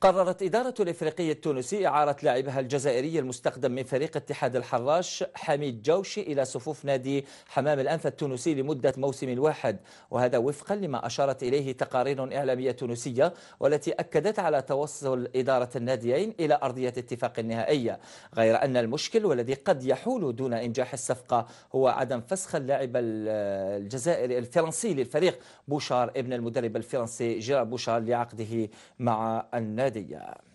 قررت إدارة الإفريقية التونسي إعارة لاعبها الجزائري المستخدم من فريق اتحاد الحراش حميد جوشي إلى صفوف نادي حمام الأنف التونسي لمدة موسم واحد وهذا وفقا لما أشارت إليه تقارير إعلامية تونسية والتي أكدت على توصل إدارة الناديين إلى أرضية اتفاق نهائية غير أن المشكل والذي قد يحول دون إنجاح الصفقة هو عدم فسخ اللاعب الجزائري الفرنسي للفريق بوشار ابن المدرب الفرنسي جيرار بوشار لعقده مع النادي Lady Gaga.